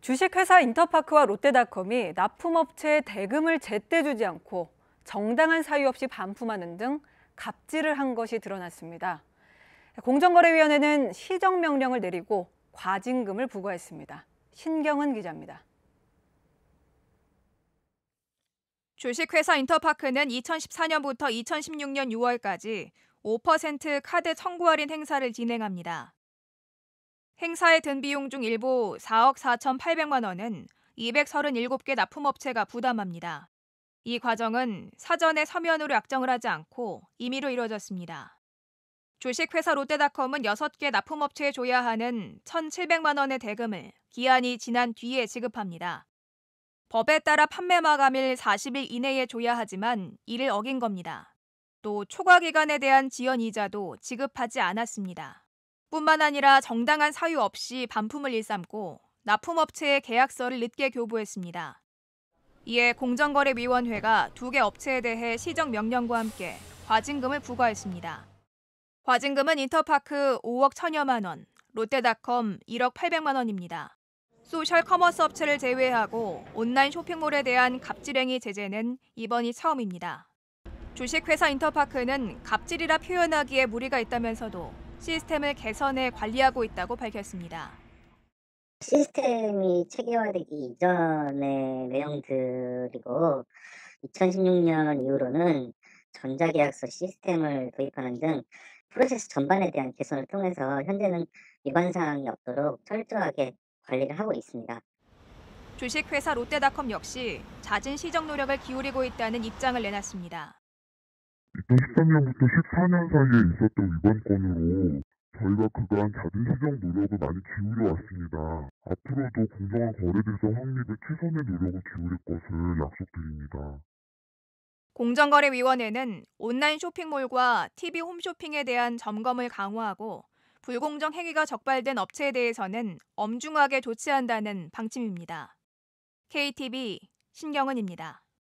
주식회사 인터파크와 롯데닷컴이 납품업체에 대금을 제때 주지 않고 정당한 사유 없이 반품하는 등 갑질을 한 것이 드러났습니다. 공정거래위원회는 시정명령을 내리고 과징금을 부과했습니다. 신경은 기자입니다. 주식회사 인터파크는 2014년부터 2016년 6월까지 5% 카드 청구 할인 행사를 진행합니다. 행사에 든 비용 중 일부 4억 4,800만 원은 237개 납품업체가 부담합니다. 이 과정은 사전에 서면으로 약정을 하지 않고 임의로 이뤄졌습니다. 주식회사 롯데닷컴은 6개 납품업체에 줘야 하는 1,700만 원의 대금을 기한이 지난 뒤에 지급합니다. 법에 따라 판매 마감일 40일 이내에 줘야 하지만 이를 어긴 겁니다. 또 초과 기간에 대한 지연 이자도 지급하지 않았습니다. 뿐만 아니라 정당한 사유 없이 반품을 일삼고 납품업체의 계약서를 늦게 교부했습니다. 이에 공정거래위원회가 두 개 업체에 대해 시정명령과 함께 과징금을 부과했습니다. 과징금은 인터파크 5억 천여만 원, 롯데닷컴 1억 8백만 원입니다. 소셜 커머스 업체를 제외하고 온라인 쇼핑몰에 대한 갑질행위 제재는 이번이 처음입니다. 주식회사 인터파크는 갑질이라 표현하기에 무리가 있다면서도 시스템을 개선해 관리하고 있다고 밝혔습니다. 시스템이 체계화되기 이전의 내용들이고 2016년 이후로는 전자계약서 시스템을 도입하는 등 프로세스 전반에 대한 개선을 통해서 현재는 위반 사항이 없도록 철저하게 관리를 하고 있습니다. 주식회사 롯데닷컴 역시 잦은 시정 노력을 기울이고 있다는 입장을 내놨습니다. 2013년부터 14년 사이에 있었던 위반 건으로 저희가 그간 자진 시정 노력을 많이 기울여 왔습니다. 앞으로도 공정한 거래대상 확립에 최선의 노력을 기울일 것을 약속드립니다. 공정거래위원회는 온라인 쇼핑몰과 TV 홈쇼핑에 대한 점검을 강화하고 불공정 행위가 적발된 업체에 대해서는 엄중하게 조치한다는 방침입니다. KTV 신경은입니다.